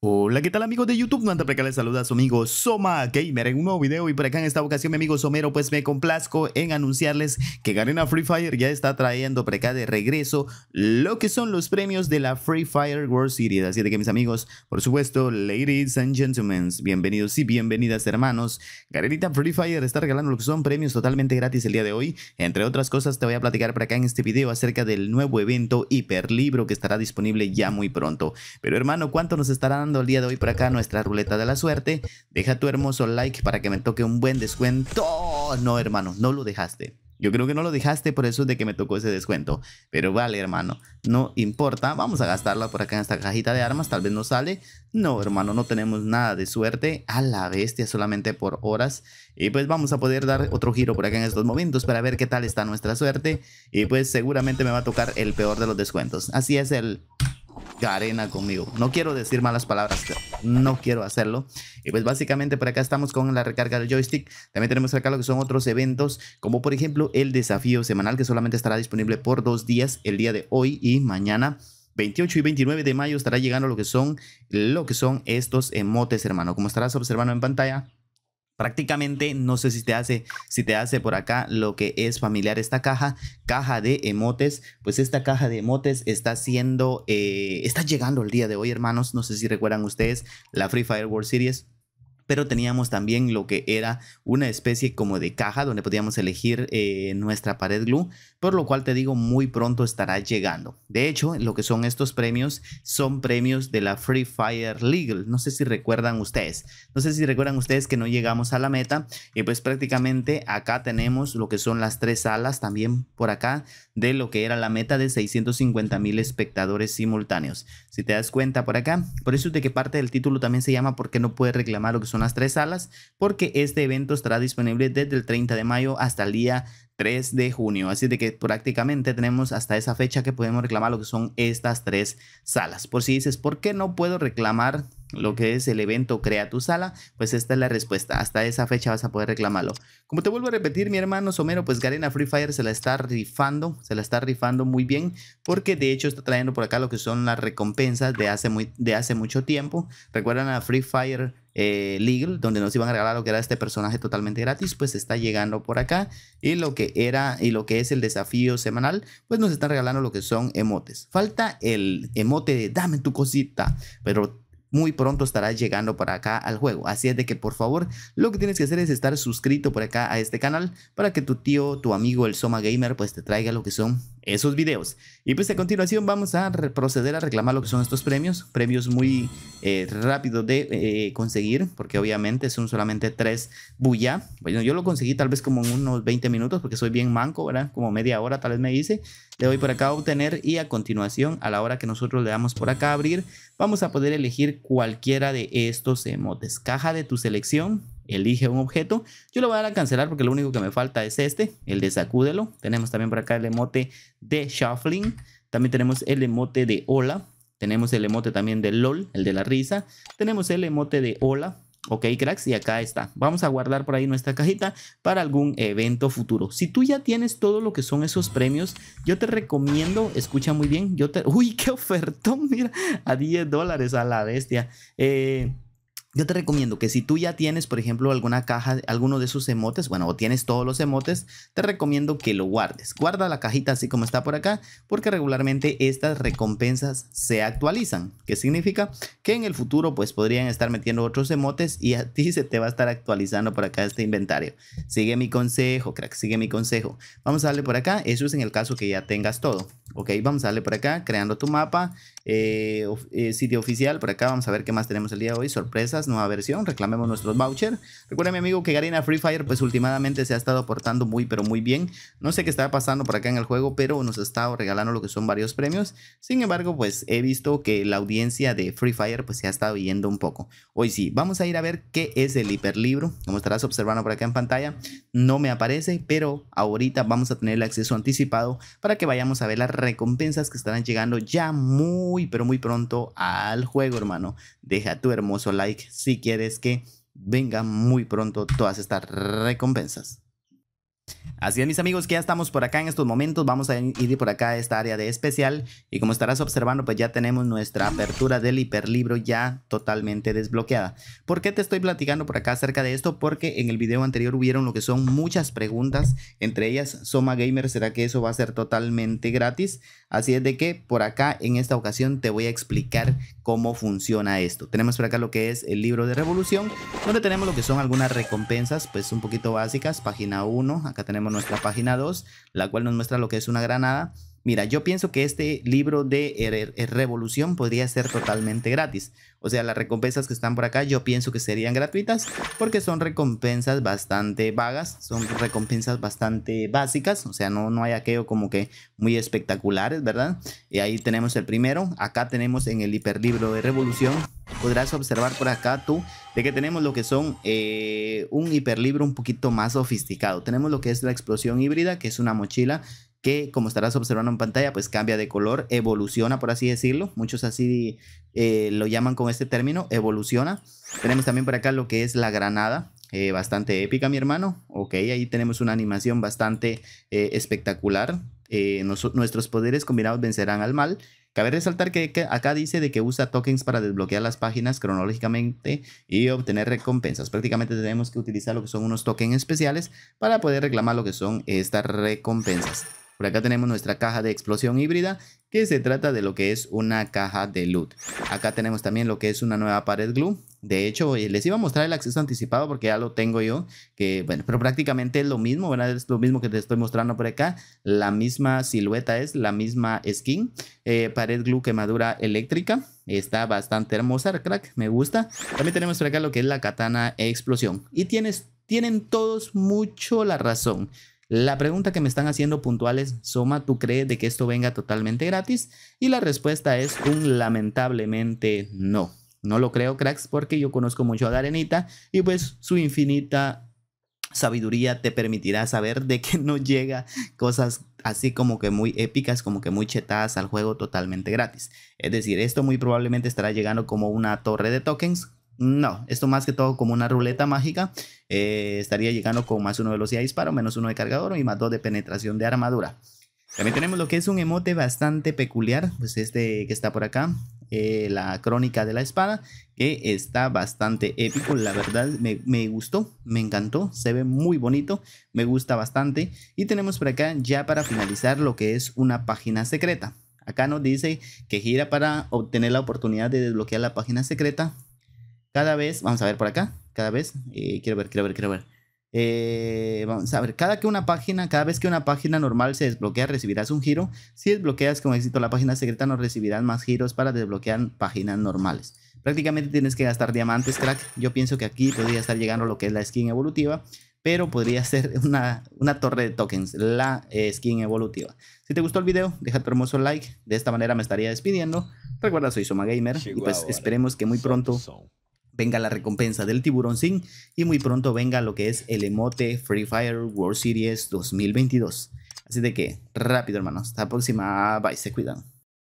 Hola, ¿qué tal amigos de YouTube? No te acá les saluda a su amigo Soma Gamer en un nuevo video y por acá en esta ocasión mi amigo Somero pues me complazco en anunciarles que Garena Free Fire ya está trayendo por acá de regreso lo que son los premios de la Free Fire World Series. Así de que mis amigos, por supuesto, ladies and gentlemen, bienvenidos y bienvenidas hermanos. Garenita Free Fire está regalando lo que son premios totalmente gratis el día de hoy. Entre otras cosas te voy a platicar por acá en este video acerca del nuevo evento hiperlibro que estará disponible ya muy pronto. Pero hermano, ¿cuánto nos estarán el día de hoy por acá nuestra ruleta de la suerte. Deja tu hermoso like para que me toque un buen descuento. No, hermano, no lo dejaste. Yo creo que no lo dejaste por eso de que me tocó ese descuento. Pero vale, hermano, no importa. Vamos a gastarla por acá en esta cajita de armas. Tal vez no sale. No, hermano, no tenemos nada de suerte. A la bestia, solamente por horas. Y pues vamos a poder dar otro giro por acá en estos momentos para ver qué tal está nuestra suerte. Y pues seguramente me va a tocar el peor de los descuentos. Así es el arena conmigo. No quiero decir malas palabras, no quiero hacerlo. Y pues básicamente por acá estamos con la recarga del joystick. También tenemos acá lo que son otros eventos, como por ejemplo el desafío semanal que solamente estará disponible por dos días, el día de hoy y mañana. 28 y 29 de mayo estará llegando lo que son lo que son estos emotes, hermano. Como estarás observando en pantalla, Prácticamente no sé si te hace, si te hace por acá lo que es familiar esta caja, caja de emotes. Pues esta caja de emotes está siendo, eh, está llegando el día de hoy, hermanos. No sé si recuerdan ustedes la Free Fire World Series pero teníamos también lo que era una especie como de caja donde podíamos elegir eh, nuestra pared glue, por lo cual te digo, muy pronto estará llegando. De hecho, lo que son estos premios son premios de la Free Fire League, No sé si recuerdan ustedes, no sé si recuerdan ustedes que no llegamos a la meta y pues prácticamente acá tenemos lo que son las tres alas también por acá de lo que era la meta de 650 mil espectadores simultáneos. Si te das cuenta por acá, por eso de que parte del título también se llama porque no puede reclamar lo que son las tres salas, porque este evento estará disponible desde el 30 de mayo hasta el día 3 de junio. Así de que prácticamente tenemos hasta esa fecha que podemos reclamar lo que son estas tres salas. Por si dices, ¿por qué no puedo reclamar lo que es el evento Crea tu sala? Pues esta es la respuesta. Hasta esa fecha vas a poder reclamarlo. Como te vuelvo a repetir, mi hermano Somero, pues Garena Free Fire se la está rifando, se la está rifando muy bien, porque de hecho está trayendo por acá lo que son las recompensas de hace, muy, de hace mucho tiempo. Recuerdan a Free Fire eh, Legal, donde nos iban a regalar lo que era este personaje totalmente gratis, pues está llegando por acá. Y lo que era y lo que es el desafío semanal, pues nos están regalando lo que son emotes. Falta el emote de dame tu cosita, pero muy pronto estarás llegando para acá al juego. Así es de que por favor lo que tienes que hacer es estar suscrito por acá a este canal para que tu tío, tu amigo el Soma Gamer pues te traiga lo que son esos videos. Y pues a continuación vamos a proceder a reclamar lo que son estos premios, premios muy eh, rápidos de eh, conseguir, porque obviamente son solamente tres bulla. Bueno, yo lo conseguí tal vez como en unos 20 minutos, porque soy bien manco, ¿verdad? Como media hora tal vez me hice. Le doy por acá a obtener y a continuación, a la hora que nosotros le damos por acá a abrir, vamos a poder elegir cualquiera de estos emotes. Caja de tu selección, elige un objeto. Yo lo voy a dar a cancelar porque lo único que me falta es este, el de sacúdelo. Tenemos también por acá el emote de shuffling. También tenemos el emote de hola. Tenemos el emote también de LOL, el de la risa. Tenemos el emote de hola. Ok, cracks, y acá está. Vamos a guardar por ahí nuestra cajita para algún evento futuro. Si tú ya tienes todo lo que son esos premios, yo te recomiendo, escucha muy bien, yo te... ¡Uy, qué ofertón! Mira, a 10 dólares a la bestia. Eh yo te recomiendo que si tú ya tienes, por ejemplo, alguna caja, alguno de esos emotes, bueno, o tienes todos los emotes, te recomiendo que lo guardes. Guarda la cajita así como está por acá, porque regularmente estas recompensas se actualizan, que significa que en el futuro pues podrían estar metiendo otros emotes y a ti se te va a estar actualizando por acá este inventario. Sigue mi consejo, crack, sigue mi consejo. Vamos a darle por acá, eso es en el caso que ya tengas todo. Ok, vamos a darle por acá, creando tu mapa, eh, eh, sitio oficial, por acá vamos a ver qué más tenemos el día de hoy, sorpresas nueva versión, reclamemos nuestros voucher. Recuerden, mi amigo, que Garena Free Fire, pues últimamente se ha estado aportando muy, pero muy bien. No sé qué estaba pasando por acá en el juego, pero nos ha estado regalando lo que son varios premios. Sin embargo, pues he visto que la audiencia de Free Fire, pues se ha estado yendo un poco. Hoy sí, vamos a ir a ver qué es el hiperlibro. Como estarás observando por acá en pantalla, no me aparece, pero ahorita vamos a tener el acceso anticipado para que vayamos a ver las recompensas que estarán llegando ya muy, pero muy pronto al juego, hermano. Deja tu hermoso like si quieres que vengan muy pronto todas estas recompensas. Así es, mis amigos, que ya estamos por acá en estos momentos. Vamos a ir por acá a esta área de especial. Y como estarás observando, pues ya tenemos nuestra apertura del hiperlibro ya totalmente desbloqueada. ¿Por qué te estoy platicando por acá acerca de esto? Porque en el video anterior hubieron lo que son muchas preguntas. Entre ellas, Soma Gamer, ¿será que eso va a ser totalmente gratis? Así es de que por acá en esta ocasión te voy a explicar cómo funciona esto. Tenemos por acá lo que es el libro de revolución, donde tenemos lo que son algunas recompensas, pues un poquito básicas. Página 1, Acá tenemos nuestra página 2, la cual nos muestra lo que es una granada Mira, yo pienso que este libro de eh, Revolución podría ser totalmente gratis. O sea, las recompensas que están por acá yo pienso que serían gratuitas porque son recompensas bastante vagas, son recompensas bastante básicas, o sea, no, no hay aquello como que muy espectaculares, ¿verdad? Y ahí tenemos el primero, acá tenemos en el hiperlibro de Revolución, podrás observar por acá tú de que tenemos lo que son eh, un hiperlibro un poquito más sofisticado. Tenemos lo que es la explosión híbrida, que es una mochila que como estarás observando en pantalla, pues cambia de color, evoluciona, por así decirlo. Muchos así eh, lo llaman con este término, evoluciona. Tenemos también por acá lo que es la granada, eh, bastante épica, mi hermano. Ok, ahí tenemos una animación bastante eh, espectacular. nuestros poderes combinados vencerán al mal. Cabe resaltar que, que, acá dice de que usa tokens para desbloquear las páginas cronológicamente y obtener recompensas. Prácticamente tenemos que utilizar lo que son unos tokens especiales para poder reclamar lo que son estas recompensas. Por acá tenemos nuestra caja de explosión híbrida, que se trata de lo que es una caja de loot. Acá tenemos también lo que es una nueva pared glue. De hecho, eh, les iba a mostrar el acceso anticipado porque ya lo tengo yo, que bueno, pero prácticamente es lo mismo, ¿verdad? Es lo mismo que te estoy mostrando por acá. La misma silueta es, la misma skin. Eh, pared glue quemadura eléctrica. Está bastante hermosa, crack, me gusta. También tenemos por acá lo que es la katana explosión. Y tienes, tienen todos mucho la razón. La pregunta que me están haciendo puntual es, Soma, ¿tú crees de que esto venga totalmente gratis? Y la respuesta es un lamentablemente no. No lo creo, cracks, porque yo conozco mucho a Darenita y pues su infinita sabiduría te permitirá saber de que no llega cosas así como que muy épicas, como que muy chetadas al juego totalmente gratis. Es decir, esto muy probablemente estará llegando como una torre de tokens, no, esto más que todo como una ruleta mágica. Eh, estaría llegando con más uno de velocidad de disparo, menos uno de cargador y más dos de penetración de armadura. También tenemos lo que es un emote bastante peculiar, pues este que está por acá, eh, la crónica de la espada, que está bastante épico, la verdad me, me, gustó, me encantó, se ve muy bonito, me gusta bastante. Y tenemos por acá ya para finalizar lo que es una página secreta. Acá nos dice que gira para obtener la oportunidad de desbloquear la página secreta cada vez, vamos a ver por acá, cada vez, eh, quiero ver, quiero ver, quiero ver. Eh, vamos a ver, cada que una página, cada vez que una página normal se desbloquea, recibirás un giro. Si desbloqueas con éxito la página secreta, no recibirán más giros para desbloquear páginas normales. Prácticamente tienes que gastar diamantes, crack. Yo pienso que aquí podría estar llegando lo que es la skin evolutiva, pero podría ser una, torre de tokens, la eh, skin evolutiva. Si te gustó el video, deja tu hermoso like. De esta manera me estaría despidiendo. Recuerda, soy Soma Gamer y pues esperemos que muy pronto venga la recompensa del tiburón sin y muy pronto venga lo que es el emote Free Fire World Series 2022. Así de que rápido hermanos, hasta la próxima, bye, se cuidan.